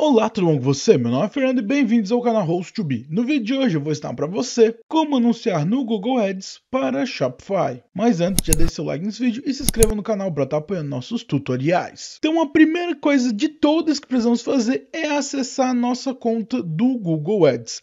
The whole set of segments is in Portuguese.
Olá, tudo bom com você? Meu nome é Fernando e bem-vindos ao canal Host2Be. No vídeo de hoje eu vou ensinar para você como anunciar no Google Ads para Shopify. Mas antes, já deixe seu like nesse vídeo e se inscreva no canal para estar tá apoiando nossos tutoriais. Então a primeira coisa de todas que precisamos fazer é acessar a nossa conta do Google Ads.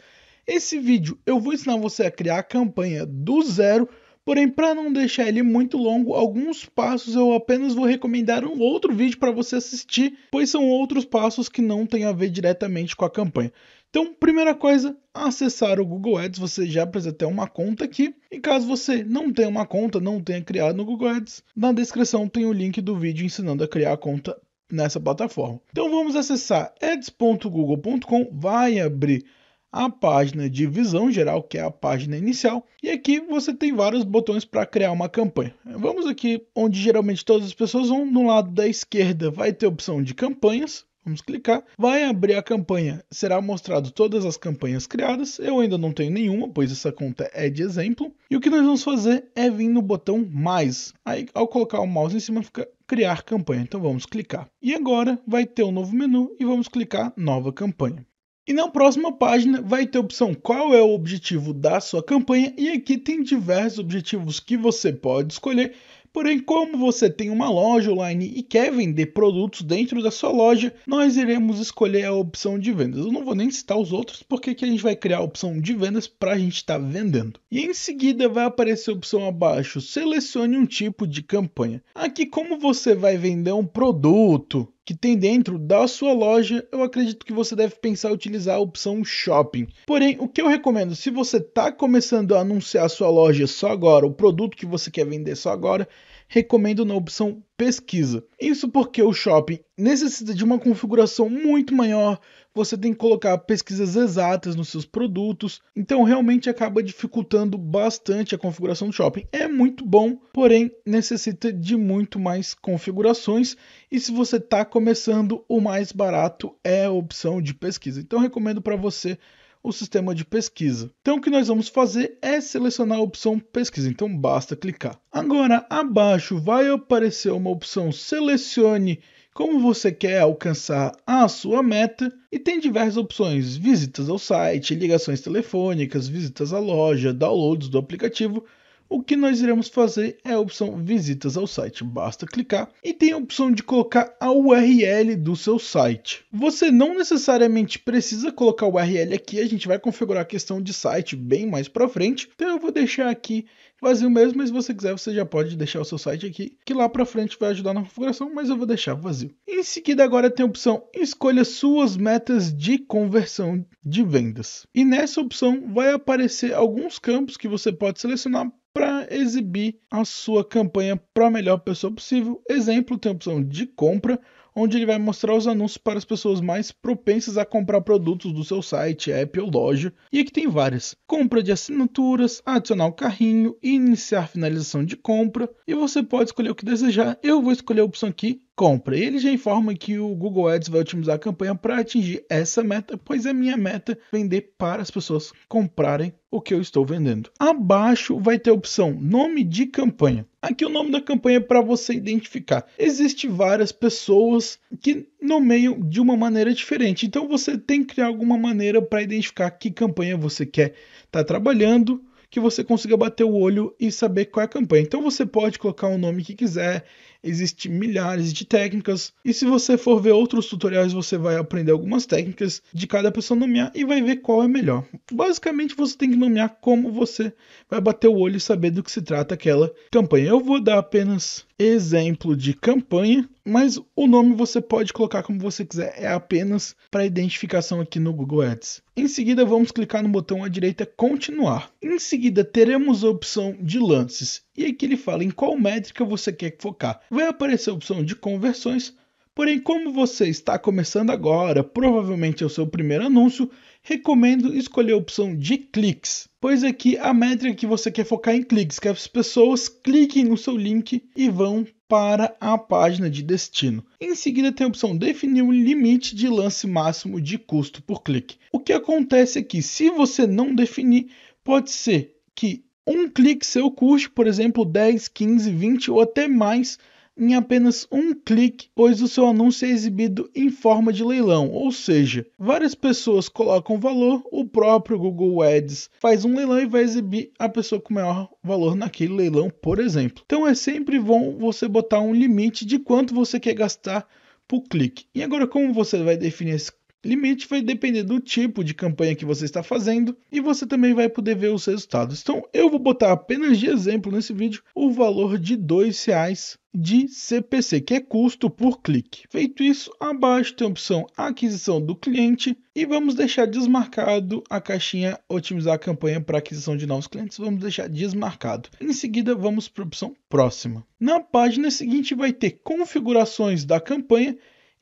Esse vídeo eu vou ensinar você a criar a campanha do zero Porém, para não deixar ele muito longo, alguns passos eu apenas vou recomendar um outro vídeo para você assistir, pois são outros passos que não têm a ver diretamente com a campanha. Então, primeira coisa, acessar o Google Ads, você já precisa ter uma conta aqui. E caso você não tenha uma conta, não tenha criado no Google Ads, na descrição tem o link do vídeo ensinando a criar a conta nessa plataforma. Então vamos acessar ads.google.com, vai abrir a página de visão geral, que é a página inicial, e aqui você tem vários botões para criar uma campanha. Vamos aqui onde geralmente todas as pessoas vão, no lado da esquerda vai ter a opção de campanhas, Vamos clicar. Vai abrir a campanha. Será mostrado todas as campanhas criadas. Eu ainda não tenho nenhuma, pois essa conta é de exemplo. E o que nós vamos fazer é vir no botão mais. Aí, ao colocar o mouse em cima, fica criar campanha. Então vamos clicar. E agora vai ter um novo menu e vamos clicar nova campanha. E na próxima página vai ter a opção qual é o objetivo da sua campanha e aqui tem diversos objetivos que você pode escolher. Porém, como você tem uma loja online e quer vender produtos dentro da sua loja, nós iremos escolher a opção de vendas. Eu não vou nem citar os outros, porque aqui a gente vai criar a opção de vendas para a gente estar tá vendendo. E em seguida vai aparecer a opção abaixo, selecione um tipo de campanha. Aqui como você vai vender um produto, que tem dentro da sua loja, eu acredito que você deve pensar em utilizar a opção Shopping. Porém, o que eu recomendo, se você está começando a anunciar a sua loja só agora, o produto que você quer vender só agora, Recomendo na opção pesquisa. Isso porque o shopping necessita de uma configuração muito maior, você tem que colocar pesquisas exatas nos seus produtos, então realmente acaba dificultando bastante a configuração do shopping. É muito bom, porém necessita de muito mais configurações e se você está começando, o mais barato é a opção de pesquisa. Então recomendo para você o sistema de pesquisa. Então o que nós vamos fazer é selecionar a opção pesquisa, então basta clicar. Agora abaixo vai aparecer uma opção selecione como você quer alcançar a sua meta e tem diversas opções: visitas ao site, ligações telefônicas, visitas à loja, downloads do aplicativo o que nós iremos fazer é a opção visitas ao site. Basta clicar e tem a opção de colocar a URL do seu site. Você não necessariamente precisa colocar a URL aqui, a gente vai configurar a questão de site bem mais para frente. Então eu vou deixar aqui vazio mesmo, mas se você quiser você já pode deixar o seu site aqui, que lá para frente vai ajudar na configuração, mas eu vou deixar vazio. Em seguida agora tem a opção escolha suas metas de conversão de vendas. E nessa opção vai aparecer alguns campos que você pode selecionar para exibir a sua campanha para a melhor pessoa possível. Exemplo, tem a opção de compra, onde ele vai mostrar os anúncios para as pessoas mais propensas a comprar produtos do seu site, app ou loja, e aqui tem várias: compra de assinaturas, adicionar o carrinho, iniciar finalização de compra, e você pode escolher o que desejar. Eu vou escolher a opção aqui compra. Ele já informa que o Google Ads vai otimizar a campanha para atingir essa meta, pois é minha meta vender para as pessoas comprarem o que eu estou vendendo. Abaixo vai ter a opção nome de campanha. Aqui o nome da campanha é para você identificar. Existem várias pessoas que nomeiam de uma maneira diferente. Então você tem que criar alguma maneira para identificar que campanha você quer estar tá trabalhando, que você consiga bater o olho e saber qual é a campanha. Então você pode colocar o nome que quiser, existem milhares de técnicas, e se você for ver outros tutoriais, você vai aprender algumas técnicas de cada pessoa nomear e vai ver qual é melhor. Basicamente, você tem que nomear como você vai bater o olho e saber do que se trata aquela campanha. Eu vou dar apenas exemplo de campanha, mas o nome você pode colocar como você quiser, é apenas para identificação aqui no Google Ads. Em seguida, vamos clicar no botão à direita continuar. Em seguida, teremos a opção de lances, e aqui ele fala em qual métrica você quer focar. Vai aparecer a opção de conversões, Porém, como você está começando agora, provavelmente é o seu primeiro anúncio, recomendo escolher a opção de cliques pois aqui a métrica que você quer focar em cliques, que as pessoas cliquem no seu link e vão para a página de destino. Em seguida tem a opção definir um limite de lance máximo de custo por clique. O que acontece aqui, se você não definir, pode ser que um clique seu custe, por exemplo, 10, 15, 20 ou até mais em apenas um clique, pois o seu anúncio é exibido em forma de leilão, ou seja, várias pessoas colocam valor, o próprio Google Ads faz um leilão e vai exibir a pessoa com maior valor naquele leilão, por exemplo. Então é sempre bom você botar um limite de quanto você quer gastar por clique. E agora como você vai definir esse Limite vai depender do tipo de campanha que você está fazendo e você também vai poder ver os resultados. Então eu vou botar apenas de exemplo nesse vídeo o valor de R$ reais de CPC, que é custo por clique. Feito isso, abaixo tem a opção aquisição do cliente e vamos deixar desmarcado a caixinha otimizar a campanha para aquisição de novos clientes, vamos deixar desmarcado. Em seguida, vamos para a opção próxima. Na página seguinte vai ter configurações da campanha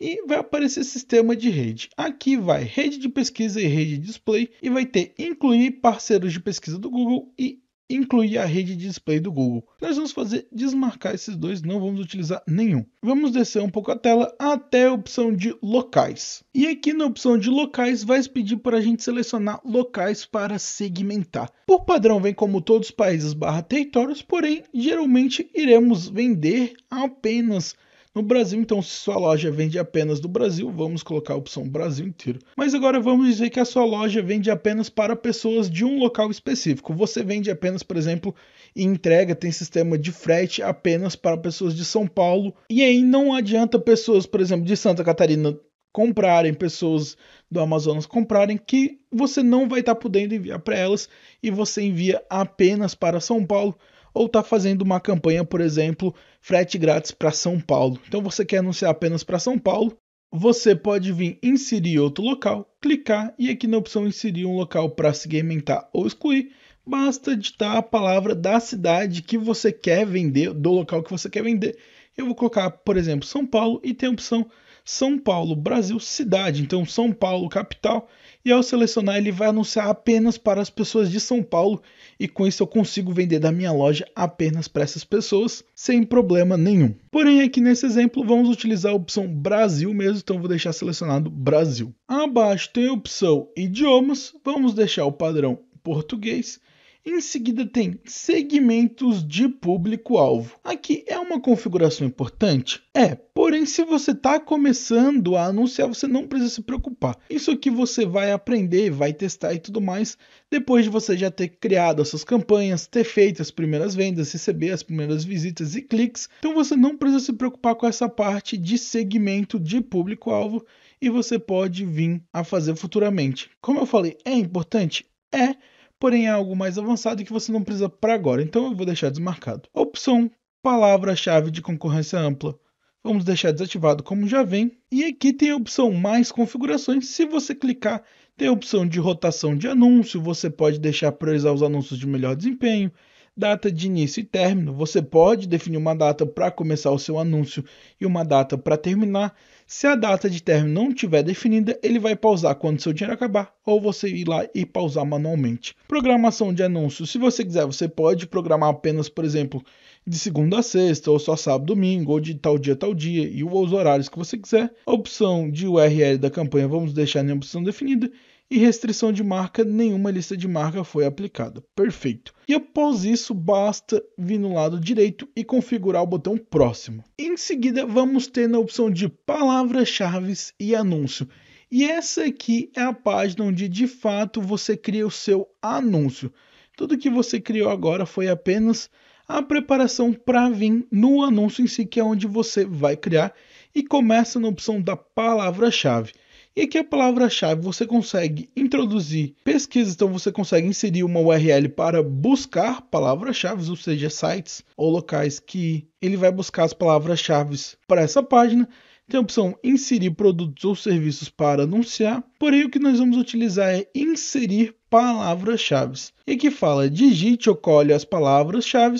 e vai aparecer sistema de rede. Aqui vai rede de pesquisa e rede de display e vai ter incluir parceiros de pesquisa do Google e incluir a rede de display do Google. Nós vamos fazer desmarcar esses dois, não vamos utilizar nenhum. Vamos descer um pouco a tela até a opção de locais. E aqui na opção de locais vai pedir para a gente selecionar locais para segmentar. Por padrão vem como todos os países barra territórios, porém geralmente iremos vender apenas no Brasil, então, se sua loja vende apenas do Brasil, vamos colocar a opção Brasil inteiro. Mas agora vamos dizer que a sua loja vende apenas para pessoas de um local específico. Você vende apenas, por exemplo, e entrega, tem sistema de frete apenas para pessoas de São Paulo. E aí não adianta pessoas, por exemplo, de Santa Catarina comprarem, pessoas do Amazonas comprarem, que você não vai estar tá podendo enviar para elas e você envia apenas para São Paulo ou está fazendo uma campanha, por exemplo, frete grátis para São Paulo. Então você quer anunciar apenas para São Paulo, você pode vir inserir outro local, clicar e aqui na opção inserir um local para segmentar ou excluir, basta digitar a palavra da cidade que você quer vender, do local que você quer vender. Eu vou colocar, por exemplo, São Paulo e tem a opção são Paulo, Brasil, cidade, então São Paulo, capital. E ao selecionar, ele vai anunciar apenas para as pessoas de São Paulo, e com isso eu consigo vender da minha loja apenas para essas pessoas, sem problema nenhum. Porém, aqui nesse exemplo, vamos utilizar a opção Brasil mesmo, então vou deixar selecionado Brasil. Abaixo tem a opção Idiomas, vamos deixar o padrão português em seguida tem segmentos de público-alvo. Aqui é uma configuração importante? É, porém se você está começando a anunciar, você não precisa se preocupar. Isso aqui você vai aprender, vai testar e tudo mais, depois de você já ter criado as suas campanhas, ter feito as primeiras vendas, receber as primeiras visitas e cliques. Então você não precisa se preocupar com essa parte de segmento de público-alvo e você pode vir a fazer futuramente. Como eu falei, é importante? É, porém é algo mais avançado que você não precisa para agora, então eu vou deixar desmarcado. Opção palavra-chave de concorrência ampla. Vamos deixar desativado como já vem. E aqui tem a opção mais configurações. Se você clicar, tem a opção de rotação de anúncio. Você pode deixar priorizar os anúncios de melhor desempenho. Data de início e término: você pode definir uma data para começar o seu anúncio e uma data para terminar. Se a data de término não estiver definida, ele vai pausar quando seu dinheiro acabar, ou você ir lá e pausar manualmente. Programação de anúncios: se você quiser, você pode programar apenas, por exemplo, de segunda a sexta, ou só sábado, domingo, ou de tal dia, tal dia, e os horários que você quiser. A opção de URL da campanha vamos deixar em opção definida e restrição de marca, nenhuma lista de marca foi aplicada. Perfeito. E após isso, basta vir no lado direito e configurar o botão próximo. Em seguida, vamos ter na opção de palavras-chave e anúncio. E essa aqui é a página onde de fato você cria o seu anúncio. Tudo que você criou agora foi apenas a preparação para vir no anúncio em si, que é onde você vai criar e começa na opção da palavra-chave. E aqui é a palavra-chave você consegue introduzir pesquisas, então você consegue inserir uma URL para buscar palavras-chave, ou seja, sites ou locais que ele vai buscar as palavras-chave para essa página. Tem a opção inserir produtos ou serviços para anunciar, porém o que nós vamos utilizar é inserir palavras-chave. E aqui fala digite ou colhe as palavras-chave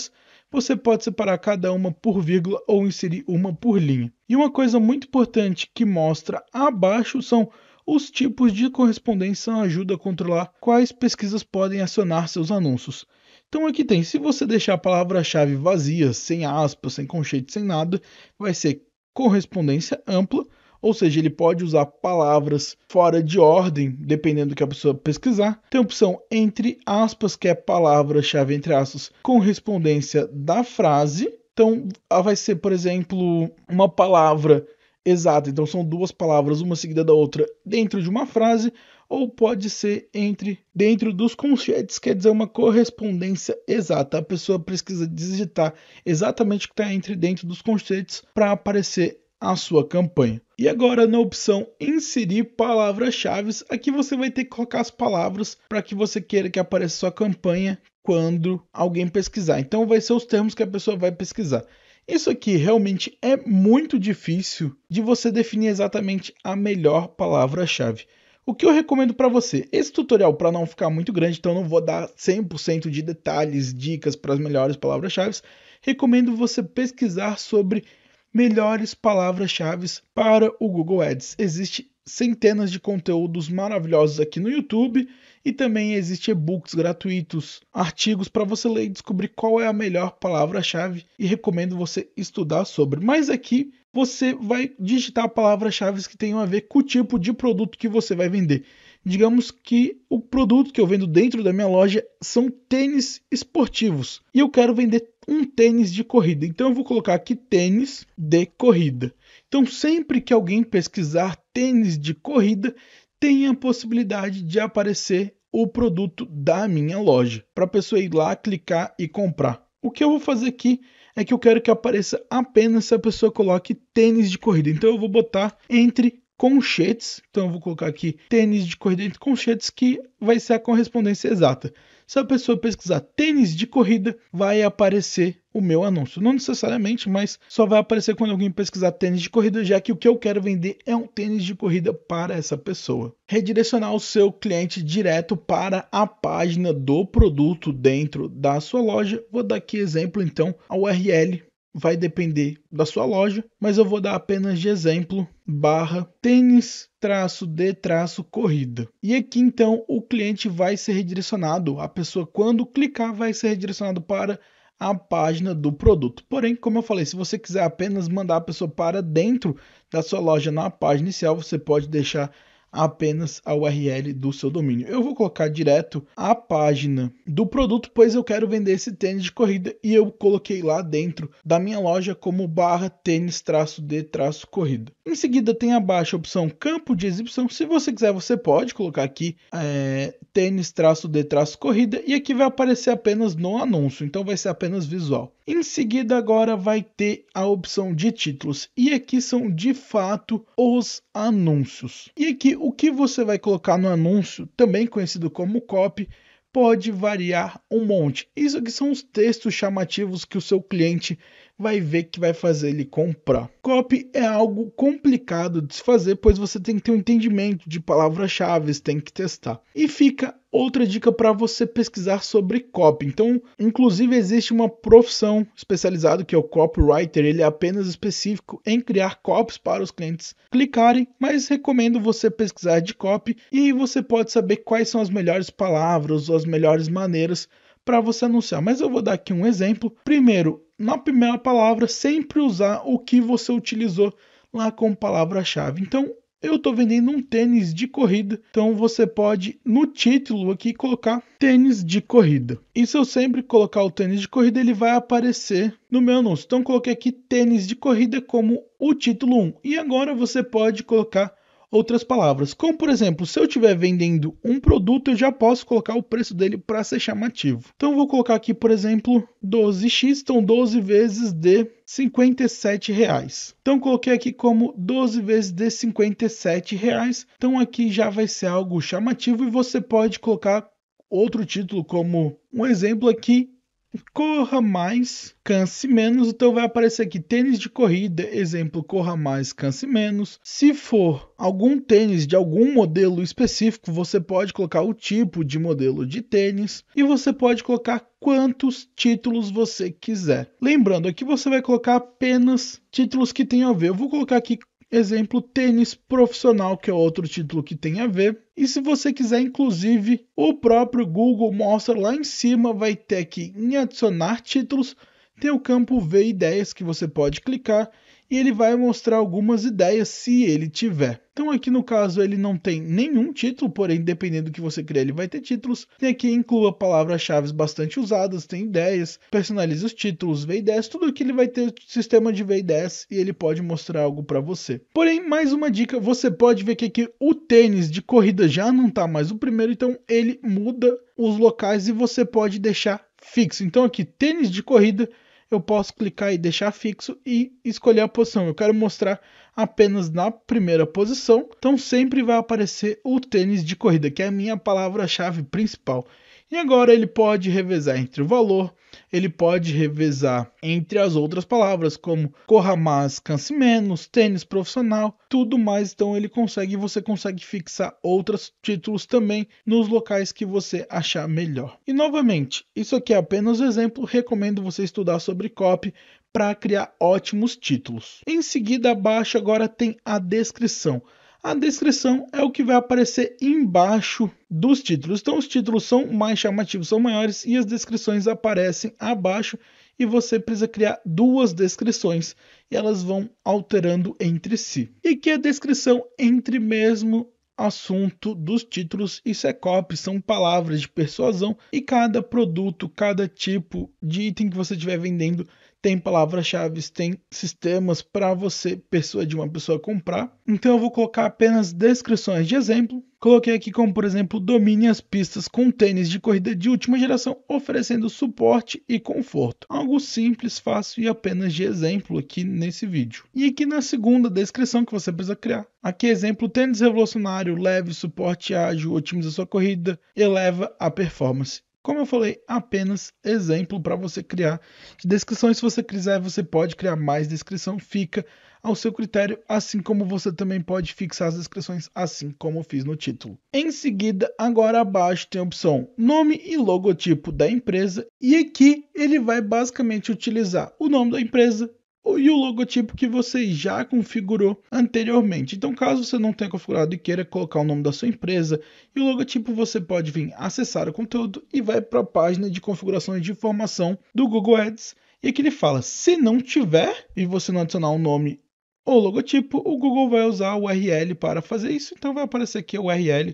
você pode separar cada uma por vírgula ou inserir uma por linha. E uma coisa muito importante que mostra abaixo são os tipos de correspondência que ajudam a controlar quais pesquisas podem acionar seus anúncios. Então aqui tem, se você deixar a palavra-chave vazia, sem aspas, sem conchete, sem nada, vai ser correspondência ampla ou seja, ele pode usar palavras fora de ordem, dependendo do que a pessoa pesquisar. Tem a opção entre aspas, que é palavra-chave entre aspas, correspondência da frase. Então, vai ser, por exemplo, uma palavra exata. Então, são duas palavras, uma seguida da outra, dentro de uma frase ou pode ser entre dentro dos conchetes, quer dizer uma correspondência exata. A pessoa precisa digitar exatamente o que está entre dentro dos conchetes para aparecer a sua campanha. E agora na opção inserir palavras-chave, aqui você vai ter que colocar as palavras para que você queira que apareça sua campanha quando alguém pesquisar. Então vai ser os termos que a pessoa vai pesquisar. Isso aqui realmente é muito difícil de você definir exatamente a melhor palavra-chave. O que eu recomendo para você? Esse tutorial, para não ficar muito grande, então não vou dar 100% de detalhes, dicas para as melhores palavras-chave, recomendo você pesquisar sobre melhores palavras-chave para o Google Ads. Existem centenas de conteúdos maravilhosos aqui no YouTube e também existem e-books gratuitos, artigos para você ler e descobrir qual é a melhor palavra-chave e recomendo você estudar sobre. Mas aqui você vai digitar palavras-chave que tenham a ver com o tipo de produto que você vai vender digamos que o produto que eu vendo dentro da minha loja são tênis esportivos e eu quero vender um tênis de corrida. Então eu vou colocar aqui tênis de corrida. Então sempre que alguém pesquisar tênis de corrida, tem a possibilidade de aparecer o produto da minha loja para a pessoa ir lá clicar e comprar. O que eu vou fazer aqui é que eu quero que apareça apenas se a pessoa coloque tênis de corrida. Então eu vou botar entre conchetes. Então eu vou colocar aqui tênis de corrida entre conchetes, que vai ser a correspondência exata. Se a pessoa pesquisar tênis de corrida, vai aparecer o meu anúncio. Não necessariamente, mas só vai aparecer quando alguém pesquisar tênis de corrida, já que o que eu quero vender é um tênis de corrida para essa pessoa. Redirecionar o seu cliente direto para a página do produto dentro da sua loja. Vou dar aqui exemplo então a URL vai depender da sua loja, mas eu vou dar apenas de exemplo barra tênis traço de traço corrida. E aqui então o cliente vai ser redirecionado, a pessoa quando clicar vai ser redirecionado para a página do produto. Porém, como eu falei, se você quiser apenas mandar a pessoa para dentro da sua loja na página inicial, você pode deixar apenas a URL do seu domínio. Eu vou colocar direto a página do produto, pois eu quero vender esse tênis de corrida e eu coloquei lá dentro da minha loja como barra tênis traço de traço corrida. Em seguida tem abaixo a opção campo de exibição. Se você quiser, você pode colocar aqui é, tênis traço de traço corrida e aqui vai aparecer apenas no anúncio, então vai ser apenas visual. Em seguida agora vai ter a opção de títulos e aqui são de fato os anúncios. E aqui o que você vai colocar no anúncio, também conhecido como copy, pode variar um monte. Isso aqui são os textos chamativos que o seu cliente vai ver que vai fazer ele comprar. Copy é algo complicado de se fazer, pois você tem que ter um entendimento de palavras-chave, tem que testar. E fica outra dica para você pesquisar sobre copy. Então, inclusive existe uma profissão especializada que é o copywriter, ele é apenas específico em criar copies para os clientes clicarem, mas recomendo você pesquisar de copy e você pode saber quais são as melhores palavras ou as melhores maneiras para você anunciar. Mas eu vou dar aqui um exemplo. Primeiro, na primeira palavra, sempre usar o que você utilizou lá como palavra-chave. Então, eu estou vendendo um tênis de corrida, então você pode no título aqui colocar tênis de corrida. E se eu sempre colocar o tênis de corrida, ele vai aparecer no meu anúncio. Então coloquei aqui tênis de corrida como o título 1. E agora você pode colocar outras palavras. Como, por exemplo, se eu estiver vendendo um produto, eu já posso colocar o preço dele para ser chamativo. Então, vou colocar aqui, por exemplo, 12x, então 12 vezes de 57 reais. Então coloquei aqui como 12 vezes de 57 reais. Então aqui já vai ser algo chamativo e você pode colocar outro título como um exemplo aqui corra mais, canse menos. Então vai aparecer aqui tênis de corrida, exemplo, corra mais, canse menos. Se for algum tênis de algum modelo específico, você pode colocar o tipo de modelo de tênis e você pode colocar quantos títulos você quiser. Lembrando, aqui você vai colocar apenas títulos que tenham a ver. Eu vou colocar aqui Exemplo, tênis profissional, que é outro título que tem a ver. E se você quiser, inclusive, o próprio Google mostra lá em cima, vai ter aqui em adicionar títulos, tem o campo ver ideias que você pode clicar e ele vai mostrar algumas ideias se ele tiver. Então aqui no caso ele não tem nenhum título, porém dependendo do que você criar ele vai ter títulos. Tem aqui inclua palavras-chave bastante usadas, tem ideias, personaliza os títulos, vê ideias, tudo que ele vai ter sistema de ver ideias e ele pode mostrar algo para você. Porém, mais uma dica, você pode ver que aqui o tênis de corrida já não tá mais o primeiro, então ele muda os locais e você pode deixar fixo. Então aqui tênis de corrida eu posso clicar e deixar fixo e escolher a posição. Eu quero mostrar apenas na primeira posição, então sempre vai aparecer o tênis de corrida, que é a minha palavra-chave principal. E agora ele pode revezar entre o valor, ele pode revezar entre as outras palavras, como corra mais, canse menos, tênis profissional, tudo mais. Então ele consegue, você consegue fixar outros títulos também nos locais que você achar melhor. E novamente, isso aqui é apenas um exemplo, recomendo você estudar sobre copy para criar ótimos títulos. Em seguida, abaixo agora tem a descrição. A descrição é o que vai aparecer embaixo dos títulos. Então, os títulos são mais chamativos, são maiores e as descrições aparecem abaixo. E você precisa criar duas descrições e elas vão alterando entre si. E que a descrição entre mesmo assunto dos títulos e secop é são palavras de persuasão e cada produto, cada tipo de item que você estiver vendendo tem palavras-chave, tem sistemas para você persuadir uma pessoa a comprar. Então eu vou colocar apenas descrições de exemplo. Coloquei aqui como, por exemplo, domine as pistas com tênis de corrida de última geração, oferecendo suporte e conforto. Algo simples, fácil e apenas de exemplo aqui nesse vídeo. E aqui na segunda descrição que você precisa criar. Aqui exemplo, tênis revolucionário, leve, suporte ágil, otimiza sua corrida, eleva a performance. Como eu falei, apenas exemplo para você criar de descrições. Se você quiser, você pode criar mais descrição, fica ao seu critério, assim como você também pode fixar as descrições, assim como fiz no título. Em seguida, agora abaixo tem a opção nome e logotipo da empresa, e aqui ele vai basicamente utilizar o nome da empresa e o logotipo que você já configurou anteriormente. Então, caso você não tenha configurado e queira colocar o nome da sua empresa e o logotipo, você pode vir acessar o conteúdo e vai para a página de configurações de informação do Google Ads. E aqui ele fala: se não tiver e você não adicionar o um nome ou logotipo, o Google vai usar o URL para fazer isso. Então, vai aparecer aqui o URL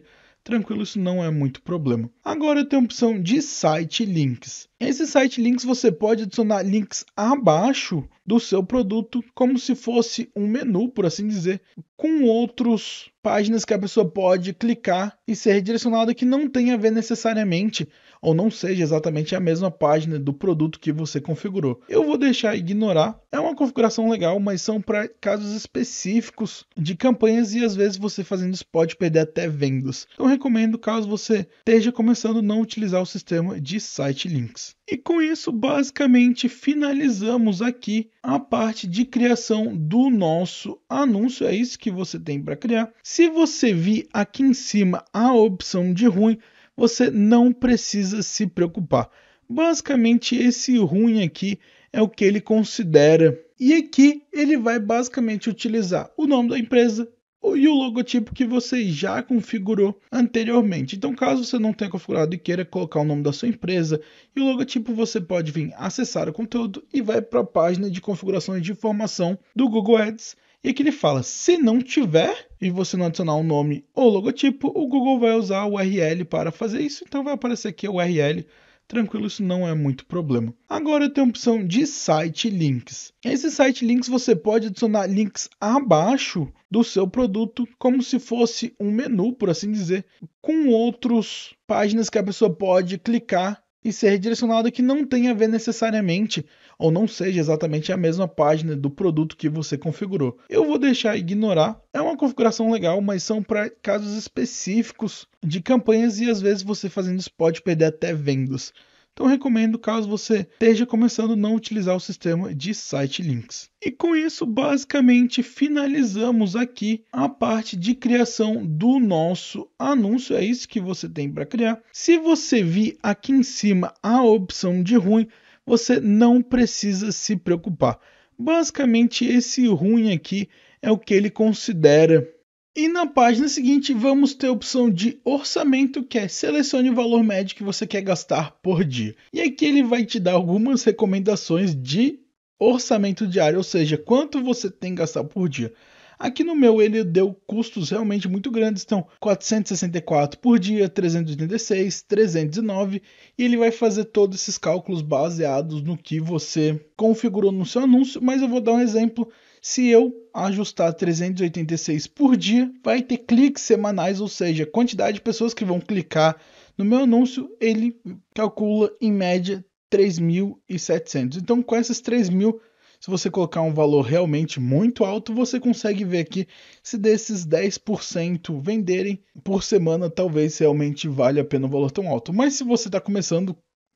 tranquilo, isso não é muito problema. Agora tem a opção de site links. Esse site links você pode adicionar links abaixo do seu produto, como se fosse um menu, por assim dizer, com outras páginas que a pessoa pode clicar e ser redirecionada que não tem a ver necessariamente ou não seja exatamente a mesma página do produto que você configurou. Eu vou deixar ignorar. É uma configuração legal, mas são para casos específicos de campanhas e às vezes você fazendo isso pode perder até vendas. Então recomendo caso você esteja começando não utilizar o sistema de site links. E com isso, basicamente, finalizamos aqui a parte de criação do nosso anúncio. É isso que você tem para criar. Se você vir aqui em cima a opção de ruim, você não precisa se preocupar. Basicamente, esse ruim aqui é o que ele considera. E aqui ele vai basicamente utilizar o nome da empresa e o logotipo que você já configurou anteriormente. Então, caso você não tenha configurado e queira colocar o nome da sua empresa e o logotipo, você pode vir acessar o conteúdo e vai para a página de configurações de informação do Google Ads. E aqui ele fala: se não tiver, e você não adicionar um nome ou logotipo, o Google vai usar o URL para fazer isso, então vai aparecer aqui o URL. Tranquilo, isso não é muito problema. Agora tem a opção de site links. Esse site links você pode adicionar links abaixo do seu produto, como se fosse um menu, por assim dizer, com outras páginas que a pessoa pode clicar e ser redirecionado que não tem a ver necessariamente ou não seja exatamente a mesma página do produto que você configurou. Eu vou deixar ignorar. É uma configuração legal, mas são para casos específicos de campanhas e às vezes você fazendo isso pode perder até vendas. Então recomendo, caso você esteja começando, não utilizar o sistema de site links. E com isso, basicamente, finalizamos aqui a parte de criação do nosso anúncio. É isso que você tem para criar. Se você vir aqui em cima a opção de ruim, você não precisa se preocupar. Basicamente, esse ruim aqui é o que ele considera. E na página seguinte, vamos ter a opção de orçamento, que é selecione o valor médio que você quer gastar por dia. E aqui ele vai te dar algumas recomendações de orçamento diário, ou seja, quanto você tem que gastar por dia. Aqui no meu ele deu custos realmente muito grandes, então 464 por dia, 386, 309, e ele vai fazer todos esses cálculos baseados no que você configurou no seu anúncio, mas eu vou dar um exemplo. Se eu ajustar 386 por dia, vai ter cliques semanais, ou seja, a quantidade de pessoas que vão clicar no meu anúncio, ele calcula em média 3.700. Então, com esses 3.000 se você colocar um valor realmente muito alto, você consegue ver aqui se desses 10% venderem por semana, talvez realmente valha a pena um valor tão alto. Mas se você está começando,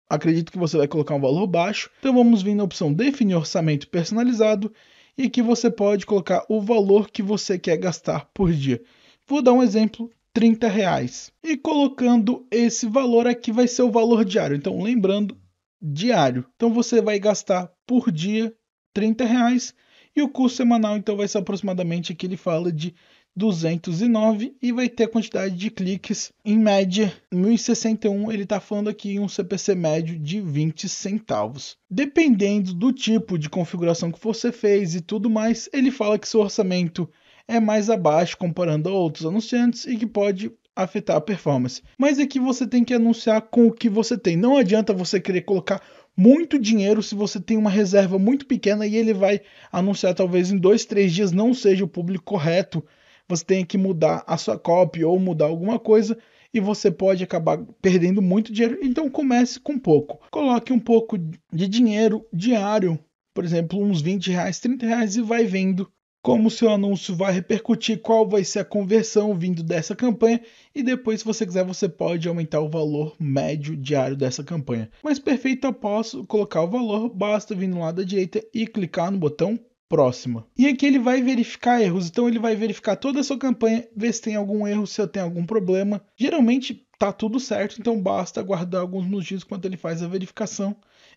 acredito que você vai colocar um valor baixo. Então vamos vir na opção definir orçamento personalizado e aqui você pode colocar o valor que você quer gastar por dia. Vou dar um exemplo, 30 reais. E colocando esse valor aqui vai ser o valor diário. Então lembrando, diário. Então você vai gastar por dia 30 reais e o curso semanal então vai ser aproximadamente que ele fala de 209 e vai ter a quantidade de cliques em média 1061 ele está falando aqui em um CPC médio de 20 centavos dependendo do tipo de configuração que você fez e tudo mais ele fala que seu orçamento é mais abaixo comparando a outros anunciantes e que pode afetar a performance mas aqui você tem que anunciar com o que você tem não adianta você querer colocar muito dinheiro se você tem uma reserva muito pequena e ele vai anunciar talvez em dois, três dias não seja o público correto. Você tem que mudar a sua cópia ou mudar alguma coisa e você pode acabar perdendo muito dinheiro. Então comece com pouco. Coloque um pouco de dinheiro diário, por exemplo, uns 20 reais, 30 reais e vai vendo como o seu anúncio vai repercutir, qual vai ser a conversão vindo dessa campanha e depois, se você quiser, você pode aumentar o valor médio diário dessa campanha. Mas perfeito, eu posso colocar o valor, basta vir no lado da direita e clicar no botão próxima. E aqui ele vai verificar erros, então ele vai verificar toda a sua campanha, ver se tem algum erro, se tem algum problema. Geralmente tá tudo certo, então basta aguardar alguns minutinhos enquanto ele faz a verificação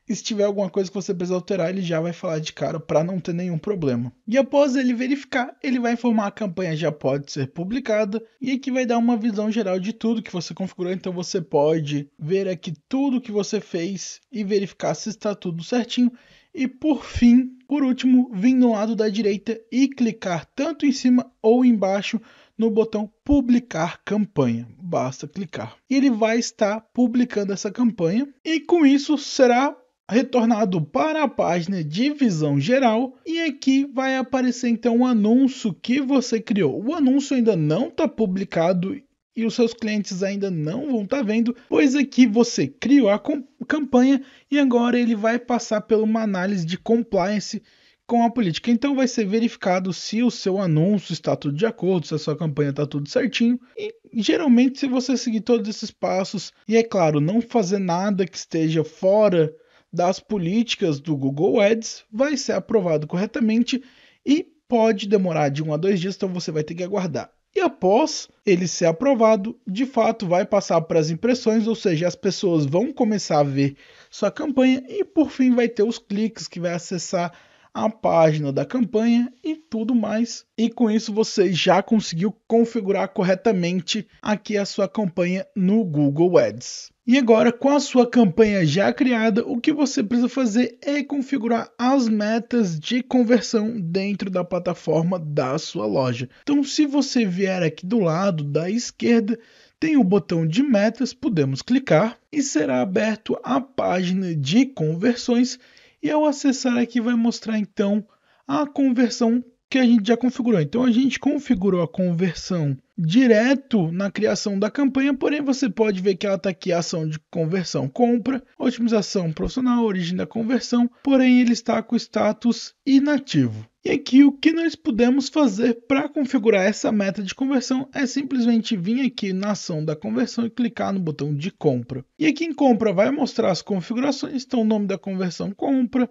e se tiver alguma coisa que você precisa alterar, ele já vai falar de cara para não ter nenhum problema. E após ele verificar, ele vai informar a campanha já pode ser publicada e aqui vai dar uma visão geral de tudo que você configurou, então você pode ver aqui tudo que você fez e verificar se está tudo certinho. E por fim, por último, vir no lado da direita e clicar tanto em cima ou embaixo no botão publicar campanha. Basta clicar. E ele vai estar publicando essa campanha e com isso será retornado para a página de visão geral e aqui vai aparecer então o um anúncio que você criou. O anúncio ainda não está publicado e os seus clientes ainda não vão estar tá vendo, pois aqui você criou a campanha e agora ele vai passar por uma análise de compliance com a política. Então vai ser verificado se o seu anúncio está tudo de acordo, se a sua campanha está tudo certinho. E geralmente, se você seguir todos esses passos, e é claro, não fazer nada que esteja fora das políticas do Google Ads vai ser aprovado corretamente e pode demorar de um a dois dias, então você vai ter que aguardar. E após ele ser aprovado, de fato vai passar para as impressões, ou seja, as pessoas vão começar a ver sua campanha e por fim vai ter os cliques que vai acessar a página da campanha e tudo mais. E com isso você já conseguiu configurar corretamente aqui a sua campanha no Google Ads. E agora, com a sua campanha já criada, o que você precisa fazer é configurar as metas de conversão dentro da plataforma da sua loja. Então, se você vier aqui do lado da esquerda, tem o botão de metas, podemos clicar e será aberto a página de conversões e ao acessar aqui vai mostrar então a conversão que a gente já configurou. Então a gente configurou a conversão direto na criação da campanha, porém você pode ver que ela está aqui ação de conversão compra, otimização profissional, origem da conversão, porém ele está com status inativo. E aqui o que nós podemos fazer para configurar essa meta de conversão é simplesmente vir aqui na ação da conversão e clicar no botão de compra. E aqui em compra vai mostrar as configurações, então o nome da conversão compra,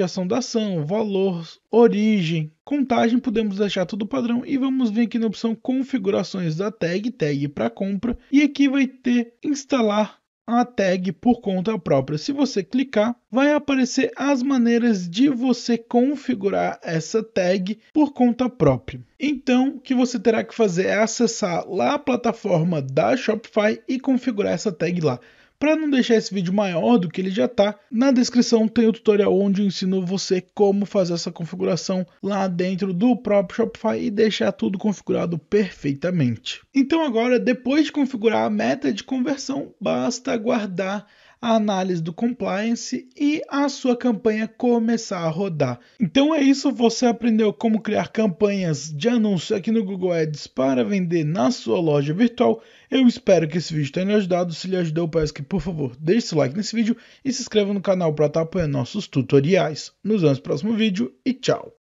ação da ação, valor, origem, contagem, podemos deixar tudo padrão e vamos vir aqui na opção configurações da tag, tag para compra e aqui vai ter instalar a tag por conta própria. Se você clicar, vai aparecer as maneiras de você configurar essa tag por conta própria. Então, o que você terá que fazer é acessar lá a plataforma da Shopify e configurar essa tag lá. Para não deixar esse vídeo maior do que ele já está, na descrição tem o tutorial onde eu ensino você como fazer essa configuração lá dentro do próprio Shopify e deixar tudo configurado perfeitamente. Então agora, depois de configurar a meta de conversão, basta aguardar a análise do compliance e a sua campanha começar a rodar. Então é isso, você aprendeu como criar campanhas de anúncio aqui no Google Ads para vender na sua loja virtual. Eu espero que esse vídeo tenha lhe ajudado. Se lhe ajudou, peço que por favor deixe seu like nesse vídeo e se inscreva no canal para estar apoiando nossos tutoriais. Nos vemos no próximo vídeo e tchau!